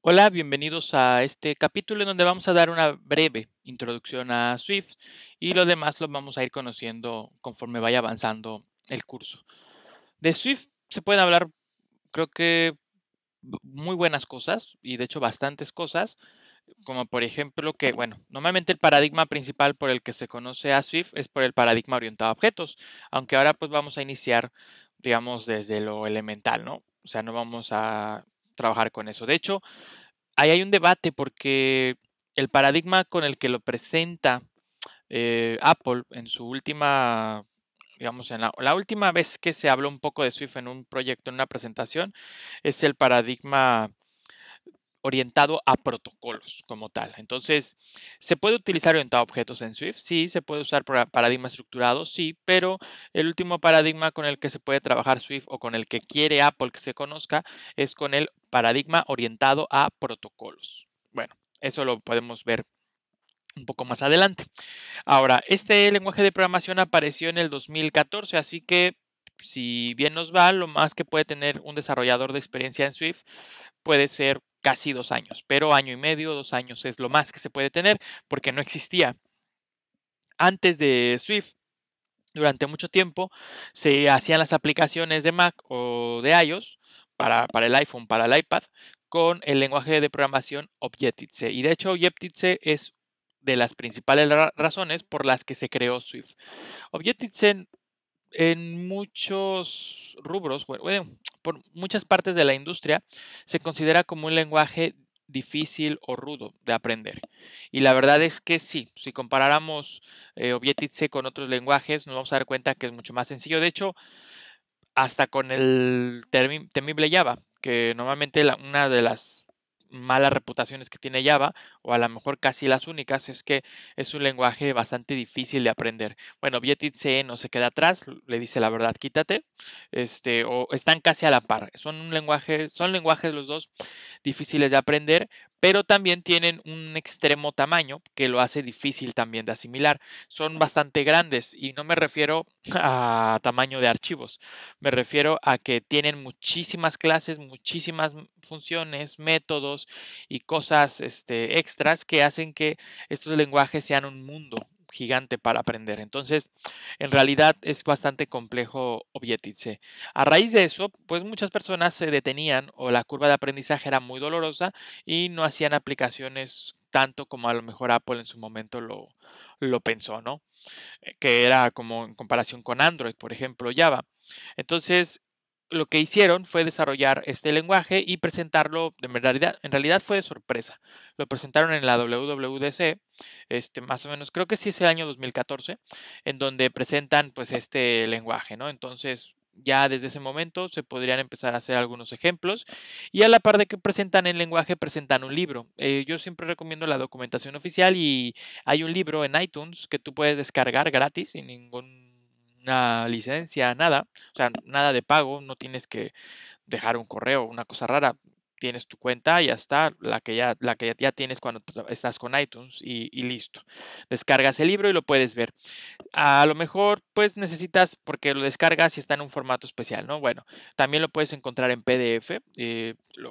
Hola, bienvenidos a este capítulo en donde vamos a dar una breve introducción a Swift y lo demás lo vamos a ir conociendo conforme vaya avanzando el curso. De Swift se pueden hablar, creo que, muy buenas cosas y de hecho bastantes cosas, como por ejemplo que, bueno, normalmente el paradigma principal por el que se conoce a Swift es por el paradigma orientado a objetos, aunque ahora pues vamos a iniciar, digamos, desde lo elemental, ¿no? O sea, no vamos a trabajar con eso. De hecho, ahí hay un debate porque el paradigma con el que lo presenta eh, Apple en su última, digamos, en la, la, última vez que se habló un poco de Swift en un proyecto, en una presentación, es el paradigma orientado a protocolos como tal. Entonces, ¿se puede utilizar orientado a objetos en Swift? Sí, se puede usar para paradigma estructurado, sí, pero el último paradigma con el que se puede trabajar Swift o con el que quiere Apple que se conozca es con el paradigma orientado a protocolos. Bueno, eso lo podemos ver un poco más adelante. Ahora, este lenguaje de programación apareció en el 2014, así que si bien nos va, lo más que puede tener un desarrollador de experiencia en Swift puede ser casi dos años, pero año y medio, dos años es lo más que se puede tener porque no existía. Antes de Swift, durante mucho tiempo se hacían las aplicaciones de Mac o de iOS para, el iPhone, para el iPad, con el lenguaje de programación Objective-C. Y de hecho Objective-C es de las principales razones por las que se creó Swift. Objective-C en, en, muchos rubros, bueno, por muchas partes de la industria se considera como un lenguaje difícil o rudo de aprender. Y la verdad es que sí, si comparáramos eh, Objective-C con otros lenguajes, nos vamos a dar cuenta que es mucho más sencillo. De hecho, hasta con el temible Java, que normalmente una de las malas reputaciones que tiene Java, o a lo mejor casi las únicas, es que es un lenguaje bastante difícil de aprender. Bueno, Bietit CE no se queda atrás, le dice la verdad, quítate, este, o están casi a la par. Son un lenguaje, son lenguajes los dos difíciles de aprender, pero también tienen un extremo tamaño que lo hace difícil también de asimilar. Son bastante grandes y no me refiero a tamaño de archivos, me refiero a que tienen muchísimas clases, muchísimas funciones, métodos y cosas este, extras que hacen que estos lenguajes sean un mundo gigante para aprender. Entonces, en realidad es bastante complejo objetirse. A raíz de eso, pues muchas personas se detenían o la curva de aprendizaje era muy dolorosa y no hacían aplicaciones tanto como a lo mejor Apple en su momento lo, lo pensó, ¿no? Eh, que era como en comparación con Android, por ejemplo, Java. Entonces, lo que hicieron fue desarrollar este lenguaje y presentarlo, en realidad, en realidad fue de sorpresa. Lo presentaron en la WWDC, este, más o menos, creo que sí es el año 2014, en donde presentan pues este lenguaje, ¿no? Entonces, ya desde ese momento se podrían empezar a hacer algunos ejemplos y a la par de que presentan el lenguaje presentan un libro eh, yo siempre recomiendo la documentación oficial y hay un libro en iTunes que tú puedes descargar gratis sin ningún una licencia, nada, o sea, nada de pago, no tienes que dejar un correo, una cosa rara, tienes tu cuenta, ya está, la que ya, la que ya tienes cuando estás con iTunes y, listo. Descargas el libro y lo puedes ver. A lo mejor, pues necesitas, porque lo descargas y está en un formato especial, ¿no? Bueno, también lo puedes encontrar en PDF. Eh, lo,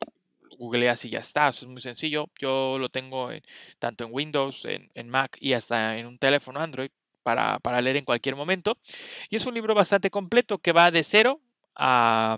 googleas y ya está. es muy sencillo. Yo lo tengo tanto en Windows, en, Mac y hasta en un teléfono Android para, leer en cualquier momento. Y es un libro bastante completo que va de cero a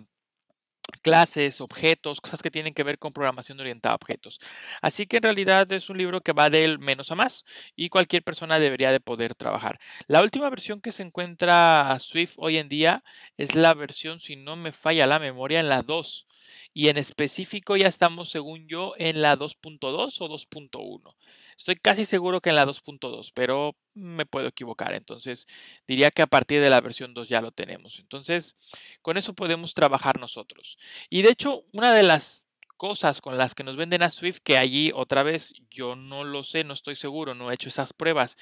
clases, objetos, cosas que tienen que ver con programación orientada a objetos. Así que en realidad es un libro que va del menos a más y cualquier persona debería de poder trabajar. La última versión que se encuentra a Swift hoy en día es la versión, si no me falla la memoria, en la 2. Y en específico ya estamos, según yo, en la 2.2 o 2.1. Estoy casi seguro que en la 2.2, pero me puedo equivocar. Entonces diría que a partir de la versión 2 ya lo tenemos. Entonces con eso podemos trabajar nosotros. Y de hecho, una de las cosas con las que nos venden a Swift que allí otra vez yo no lo sé, no estoy seguro, no he hecho esas pruebas.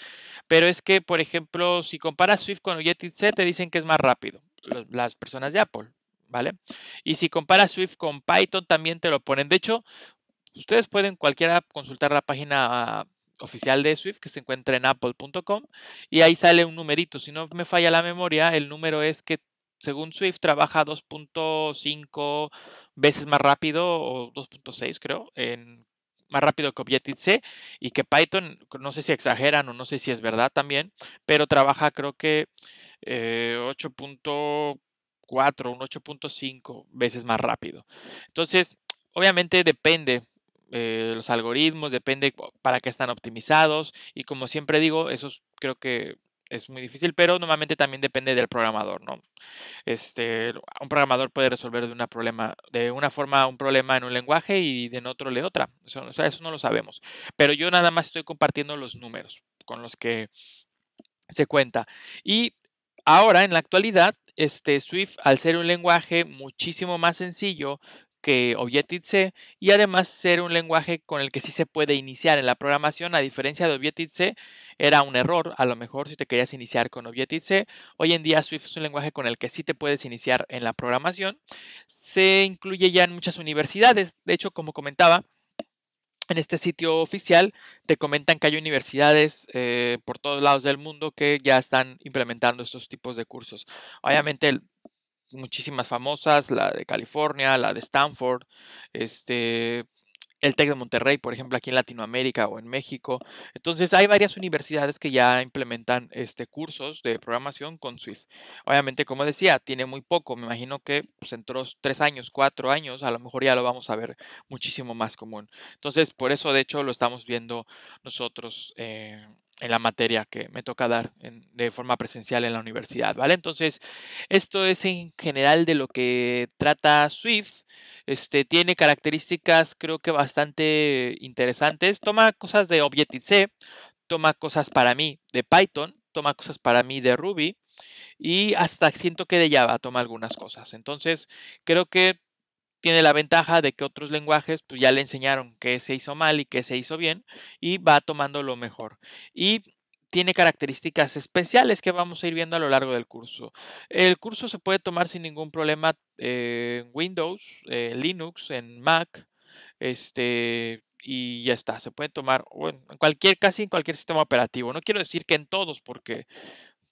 Pero es que, por ejemplo, si comparas Swift con Objective C, te dicen que es más rápido. Las personas de Apple, ¿vale? Y si comparas Swift con Python, también te lo ponen. De hecho, Ustedes pueden cualquiera consultar la página oficial de Swift que se encuentra en apple.com y ahí sale un numerito. Si no me falla la memoria, el número es que según Swift trabaja 2.5 veces más rápido o 2.6 creo en más rápido que Objective-C y que Python, no sé si exageran o no sé si es verdad también, pero trabaja creo que 8.4, eh, un 8.5 veces más rápido. Entonces, obviamente depende eh, los algoritmos, depende para qué están optimizados y como siempre digo, eso creo que es muy difícil, pero normalmente también depende del programador, ¿no? Este, un programador puede resolver de una problema, de una forma un problema en un lenguaje y de en otro de otra. Eso, eso no lo sabemos. Pero yo nada más estoy compartiendo los números con los que se cuenta. Y ahora, en la actualidad, este Swift, al ser un lenguaje muchísimo más sencillo, que Objective-C y además ser un lenguaje con el que sí se puede iniciar en la programación, a diferencia de Objective-C, era un error, a lo mejor si te querías iniciar con Objective-C, hoy en día Swift es un lenguaje con el que sí te puedes iniciar en la programación, se incluye ya en muchas universidades, de hecho, como comentaba, en este sitio oficial te comentan que hay universidades eh, por todos lados del mundo que ya están implementando estos tipos de cursos. Obviamente muchísimas famosas, la de California, la de Stanford, este, el TEC de Monterrey, por ejemplo, aquí en Latinoamérica o en México. Entonces, hay varias universidades que ya implementan este, cursos de programación con Swift. Obviamente, como decía, tiene muy poco. Me imagino que pues, en tres años, cuatro años, a lo mejor ya lo vamos a ver muchísimo más común. Entonces, por eso, de hecho, lo estamos viendo nosotros eh, en la materia que me toca dar de forma presencial en la universidad, ¿vale? Entonces, esto es en general de lo que trata Swift. Este, tiene características creo que bastante interesantes. Toma cosas de Objective-C, toma cosas para mí de Python, toma cosas para mí de Ruby y hasta siento que de Java toma algunas cosas. Entonces, creo que tiene la ventaja de que otros lenguajes pues, ya le enseñaron qué se hizo mal y qué se hizo bien y va tomando lo mejor. Y tiene características especiales que vamos a ir viendo a lo largo del curso. El curso se puede tomar sin ningún problema en Windows, Linux, en Mac, este, y ya está, se puede tomar en cualquier, casi en cualquier sistema operativo. No quiero decir que en todos, porque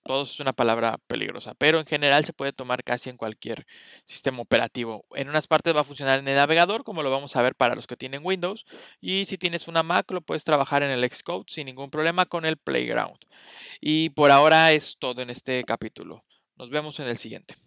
todos es una palabra peligrosa, pero en general se puede tomar casi en cualquier sistema operativo. En unas partes va a funcionar en el navegador, como lo vamos a ver para los que tienen Windows, y si tienes una Mac lo puedes trabajar en el Xcode sin ningún problema con el Playground. Y por ahora es todo en este capítulo. Nos vemos en el siguiente.